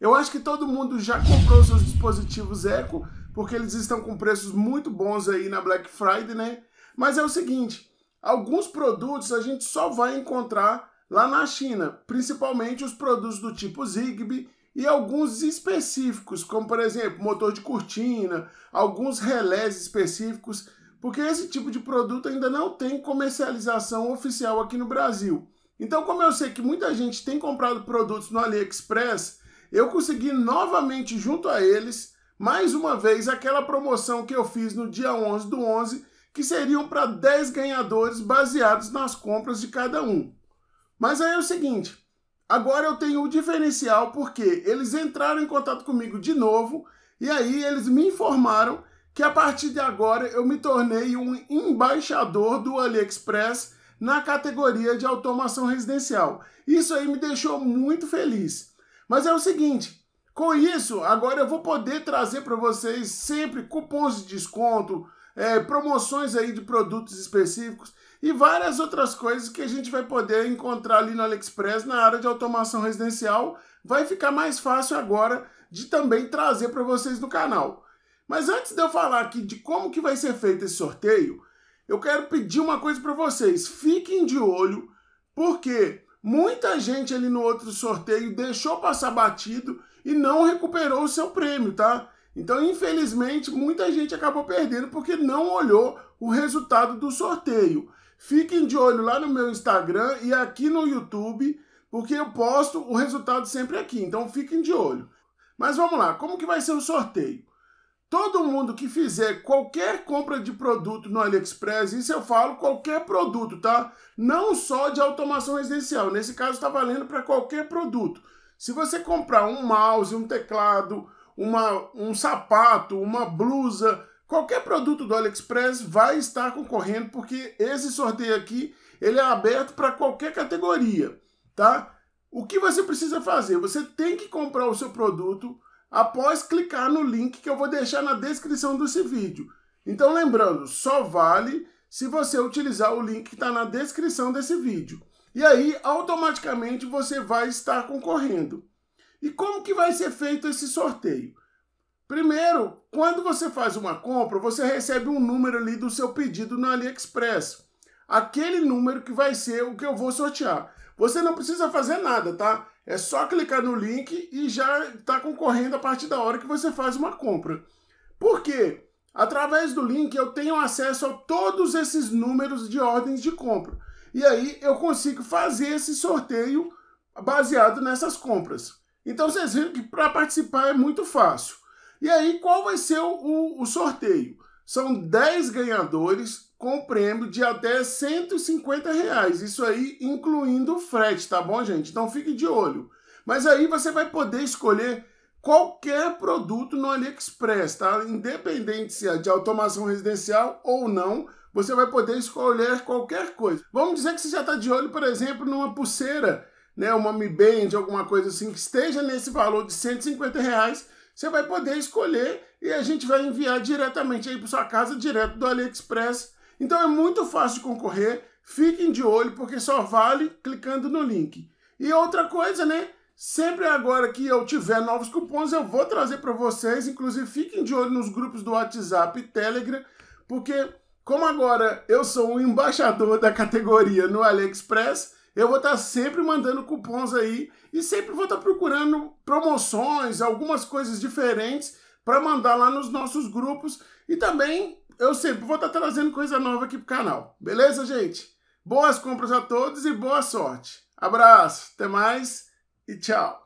Eu acho que todo mundo já comprou seus dispositivos Echo, porque eles estão com preços muito bons aí na Black Friday, né? Mas é o seguinte, alguns produtos a gente só vai encontrar lá na China, principalmente os produtos do tipo Zigbee e alguns específicos, como por exemplo, motor de cortina, alguns relés específicos porque esse tipo de produto ainda não tem comercialização oficial aqui no Brasil. Então, como eu sei que muita gente tem comprado produtos no AliExpress, eu consegui novamente junto a eles, mais uma vez, aquela promoção que eu fiz no dia 11 do 11, que seriam para 10 ganhadores baseados nas compras de cada um. Mas aí é o seguinte, agora eu tenho o diferencial porque eles entraram em contato comigo de novo e aí eles me informaram que a partir de agora eu me tornei um embaixador do AliExpress na categoria de automação residencial. Isso aí me deixou muito feliz. Mas é o seguinte, com isso, agora eu vou poder trazer para vocês sempre cupons de desconto, é, promoções aí de produtos específicos e várias outras coisas que a gente vai poder encontrar ali no AliExpress na área de automação residencial. Vai ficar mais fácil agora de também trazer para vocês no canal. Mas antes de eu falar aqui de como que vai ser feito esse sorteio, eu quero pedir uma coisa para vocês. Fiquem de olho, porque muita gente ali no outro sorteio deixou passar batido e não recuperou o seu prêmio, tá? Então, infelizmente, muita gente acabou perdendo porque não olhou o resultado do sorteio. Fiquem de olho lá no meu Instagram e aqui no YouTube, porque eu posto o resultado sempre aqui. Então, fiquem de olho. Mas vamos lá, como que vai ser o sorteio? Todo mundo que fizer qualquer compra de produto no AliExpress, isso eu falo qualquer produto, tá? Não só de automação residencial. Nesse caso, está valendo para qualquer produto. Se você comprar um mouse, um teclado, uma, um sapato, uma blusa, qualquer produto do AliExpress vai estar concorrendo, porque esse sorteio aqui ele é aberto para qualquer categoria, tá? O que você precisa fazer? Você tem que comprar o seu produto após clicar no link que eu vou deixar na descrição desse vídeo. Então lembrando, só vale se você utilizar o link que está na descrição desse vídeo. E aí, automaticamente, você vai estar concorrendo. E como que vai ser feito esse sorteio? Primeiro, quando você faz uma compra, você recebe um número ali do seu pedido no AliExpress. Aquele número que vai ser o que eu vou sortear. Você não precisa fazer nada, tá? É só clicar no link e já está concorrendo a partir da hora que você faz uma compra. Por quê? Através do link eu tenho acesso a todos esses números de ordens de compra. E aí eu consigo fazer esse sorteio baseado nessas compras. Então vocês viram que para participar é muito fácil. E aí qual vai ser o, o, o sorteio? São 10 ganhadores com prêmio de até 150 reais. Isso aí incluindo o frete, tá bom, gente? Então fique de olho. Mas aí você vai poder escolher qualquer produto no AliExpress, tá? Independente se é de automação residencial ou não, você vai poder escolher qualquer coisa. Vamos dizer que você já está de olho, por exemplo, numa pulseira, né? Uma Mi Band, alguma coisa assim, que esteja nesse valor de 150 reais, você vai poder escolher e a gente vai enviar diretamente aí para sua casa, direto do AliExpress. Então é muito fácil de concorrer, fiquem de olho, porque só vale clicando no link. E outra coisa, né? Sempre agora que eu tiver novos cupons, eu vou trazer para vocês. Inclusive, fiquem de olho nos grupos do WhatsApp e Telegram, porque como agora eu sou o embaixador da categoria no AliExpress, eu vou estar tá sempre mandando cupons aí e sempre vou estar tá procurando promoções, algumas coisas diferentes para mandar lá nos nossos grupos. E também eu sempre vou estar tá trazendo coisa nova aqui pro canal. Beleza, gente? Boas compras a todos e boa sorte. Abraço, até mais e tchau.